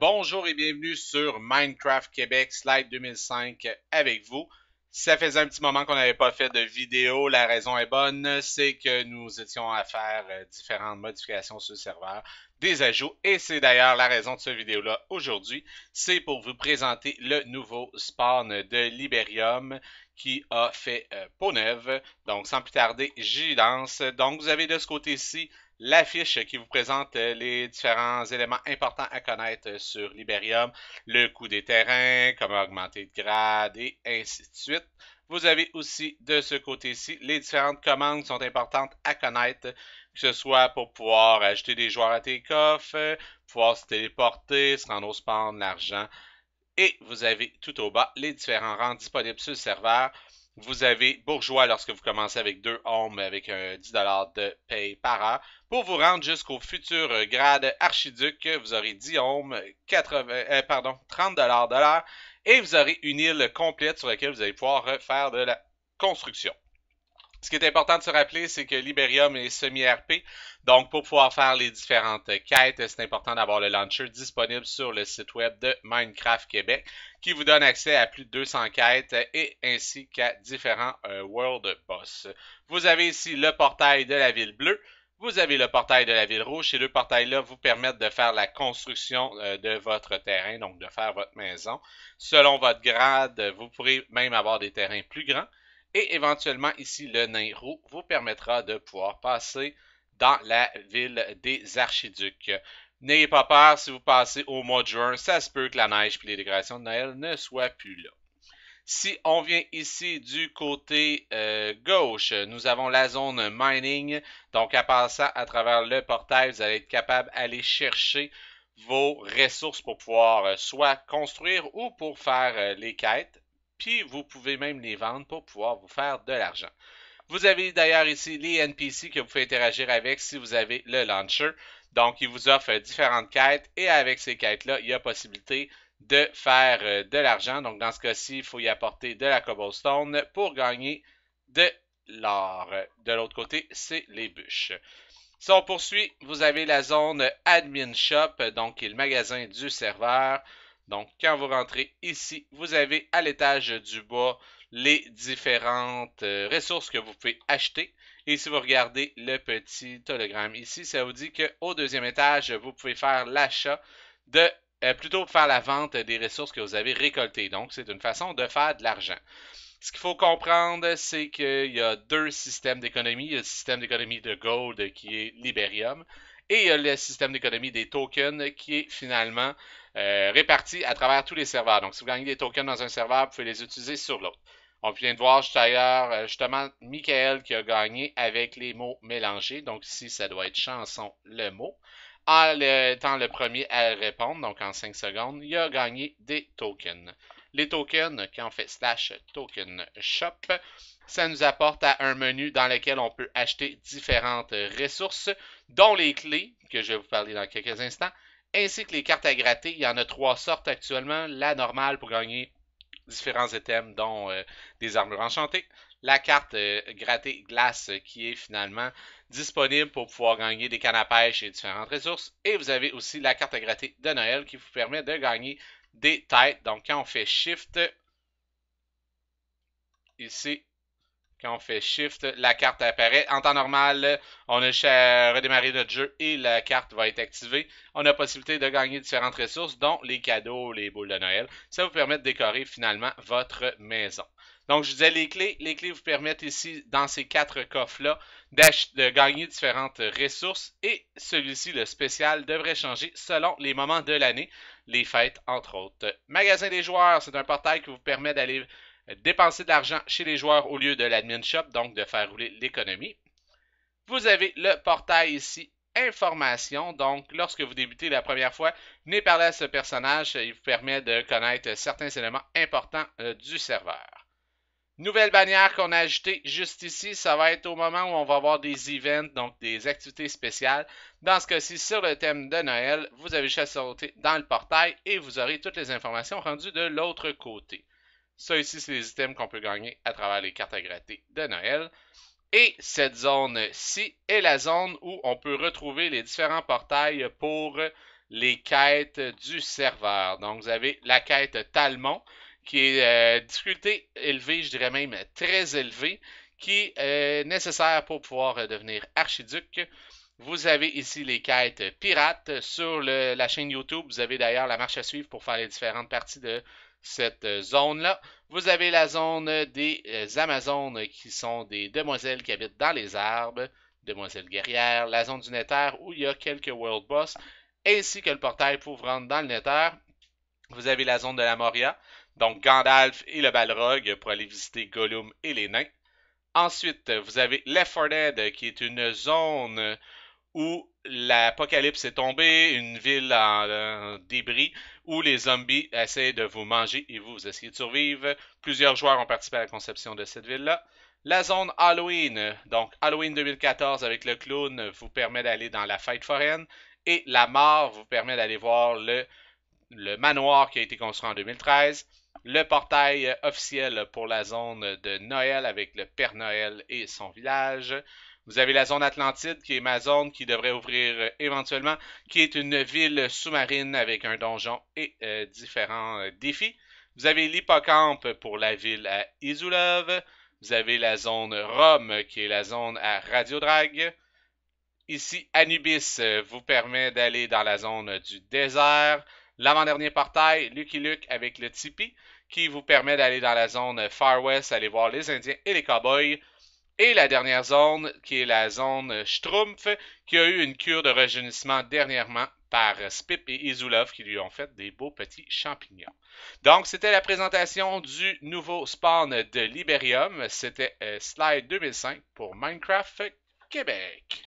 Bonjour et bienvenue sur Minecraft Québec Slide 2005 avec vous. Ça faisait un petit moment qu'on n'avait pas fait de vidéo. La raison est bonne, c'est que nous étions à faire euh, différentes modifications sur le serveur, des ajouts, et c'est d'ailleurs la raison de cette vidéo-là aujourd'hui. C'est pour vous présenter le nouveau spawn de Liberium qui a fait euh, peau neuve. Donc sans plus tarder, j'y lance. Donc vous avez de ce côté-ci l'affiche qui vous présente euh, les différents éléments importants à connaître euh, sur l'Iberium, le coût des terrains, comment augmenter de grade et ainsi de suite. Vous avez aussi de ce côté-ci les différentes commandes qui sont importantes à connaître, que ce soit pour pouvoir ajouter des joueurs à tes coffres, euh, pouvoir se téléporter, se rendre au spawn, l'argent. Et vous avez tout au bas les différents rangs disponibles sur le serveur vous avez bourgeois lorsque vous commencez avec deux hommes avec un 10 de paye par an. Pour vous rendre jusqu'au futur euh, grade archiduc, vous aurez 10 hommes, 80, pardon, 30 de l'heure et vous aurez une île complète sur laquelle vous allez pouvoir euh, faire de la construction. Ce qui est important de se rappeler, c'est que Liberium est semi-RP. Donc, pour pouvoir faire les différentes quêtes, c'est important d'avoir le launcher disponible sur le site web de Minecraft Québec, qui vous donne accès à plus de 200 quêtes et ainsi qu'à différents euh, World Boss. Vous avez ici le portail de la ville bleue. Vous avez le portail de la ville rouge. Ces deux portails-là vous permettent de faire la construction euh, de votre terrain, donc de faire votre maison. Selon votre grade, vous pourrez même avoir des terrains plus grands. Et éventuellement ici, le nain roux vous permettra de pouvoir passer dans la ville des archiducs. N'ayez pas peur, si vous passez au mois de juin, ça se peut que la neige et les décorations de Noël ne soient plus là. Si on vient ici du côté euh, gauche, nous avons la zone mining. Donc, à passant à travers le portail, vous allez être capable d'aller chercher vos ressources pour pouvoir euh, soit construire ou pour faire euh, les quêtes puis vous pouvez même les vendre pour pouvoir vous faire de l'argent. Vous avez d'ailleurs ici les NPC que vous pouvez interagir avec si vous avez le launcher. Donc, il vous offre différentes quêtes et avec ces quêtes-là, il y a possibilité de faire euh, de l'argent. Donc, dans ce cas-ci, il faut y apporter de la cobblestone pour gagner de l'or. De l'autre côté, c'est les bûches. Si on poursuit, vous avez la zone Admin Shop, donc qui est le magasin du serveur. Donc, quand vous rentrez ici, vous avez à l'étage du bas les différentes euh, ressources que vous pouvez acheter. Et si vous regardez le petit hologramme ici, ça vous dit qu'au deuxième étage, vous pouvez faire l'achat de euh, plutôt faire la vente des ressources que vous avez récoltées. Donc, c'est une façon de faire de l'argent. Ce qu'il faut comprendre, c'est qu'il y a deux systèmes d'économie. Il y a le système d'économie de gold qui est l'Iberium et il y a le système d'économie des tokens qui est finalement euh, répartis à travers tous les serveurs. Donc, si vous gagnez des tokens dans un serveur, vous pouvez les utiliser sur l'autre. On vient de voir d'ailleurs euh, justement Michael qui a gagné avec les mots mélangés. Donc ici, ça doit être chanson le mot. Ah, en étant le premier à répondre, donc en 5 secondes, il a gagné des tokens. Les tokens, quand on fait slash token shop, ça nous apporte à un menu dans lequel on peut acheter différentes ressources, dont les clés, que je vais vous parler dans quelques instants, ainsi que les cartes à gratter. Il y en a trois sortes actuellement. La normale pour gagner différents items, dont euh, des armures enchantées. La carte euh, glace euh, qui est finalement disponible pour pouvoir gagner des cannes à pêche et différentes ressources. Et vous avez aussi la carte à gratter de Noël qui vous permet de gagner des têtes. Donc quand on fait Shift, ici, quand on fait Shift, la carte apparaît. En temps normal, on a redémarré redémarrer notre jeu et la carte va être activée. On a possibilité de gagner différentes ressources, dont les cadeaux, les boules de Noël. Ça vous permet de décorer finalement votre maison. Donc, je vous disais les clés. Les clés vous permettent ici, dans ces quatre coffres-là, de gagner différentes ressources. Et celui-ci, le spécial, devrait changer selon les moments de l'année, les fêtes entre autres. Magasin des joueurs, c'est un portail qui vous permet d'aller dépenser de l'argent chez les joueurs au lieu de l'admin shop, donc de faire rouler l'économie. Vous avez le portail ici information. Donc, lorsque vous débutez la première fois, venez parler à ce personnage. Il vous permet de connaître certains éléments importants euh, du serveur. Nouvelle bannière qu'on a ajoutée juste ici, ça va être au moment où on va avoir des events, donc des activités spéciales. Dans ce cas-ci, sur le thème de Noël, vous avez juste à dans le portail et vous aurez toutes les informations rendues de l'autre côté. Ça ici, c'est les items qu'on peut gagner à travers les cartes à gratter de Noël. Et cette zone-ci est la zone où on peut retrouver les différents portails pour les quêtes du serveur. Donc, vous avez la quête Talmont, qui est euh, difficulté élevée, je dirais même très élevée, qui est euh, nécessaire pour pouvoir devenir archiduc. Vous avez ici les quêtes pirates. Sur la chaîne YouTube, vous avez d'ailleurs la marche à suivre pour faire les différentes parties de cette euh, zone-là. Vous avez la zone des euh, Amazones qui sont des demoiselles qui habitent dans les arbres, demoiselles guerrières, la zone du Nether où il y a quelques World Boss, ainsi que le portail pour vous rendre dans le Nether. Vous avez la zone de la Moria, donc Gandalf et le Balrog pour aller visiter Gollum et les nains. Ensuite, vous avez Left 4 qui est une zone où l'apocalypse est tombée, une ville en, débris où les zombies essaient de vous manger et vous, essayez de survivre. Plusieurs joueurs ont participé à la conception de cette ville-là. La zone Halloween, donc Halloween 2014 avec le clown, vous permet d'aller dans la fête foraine. Et la mort vous permet d'aller voir le manoir qui a été construit en 2013 le portail officiel pour la zone de Noël avec le Père Noël et son village. Vous avez la zone Atlantide, qui est ma zone, qui devrait ouvrir euh, éventuellement, qui est une ville sous-marine avec un donjon et euh, différents euh, défis. Vous avez l'hippocampe pour la ville à Isulove. Vous avez la zone Rome, qui est la zone à Radiodrag. Ici, Anubis vous permet d'aller dans la zone du désert. L'avant-dernier portail, Lucky Luke avec le Tipeee, qui vous permet d'aller dans la zone Far West, aller voir les Indiens et les Cowboys. Et la dernière zone, qui est la zone Schtroumpf, qui a eu une cure de rejeunissement dernièrement par Spip et Izulov qui lui ont fait des beaux petits champignons. Donc, c'était la présentation du nouveau spawn de Liberium. C'était euh, Slide 2005 pour Minecraft Québec.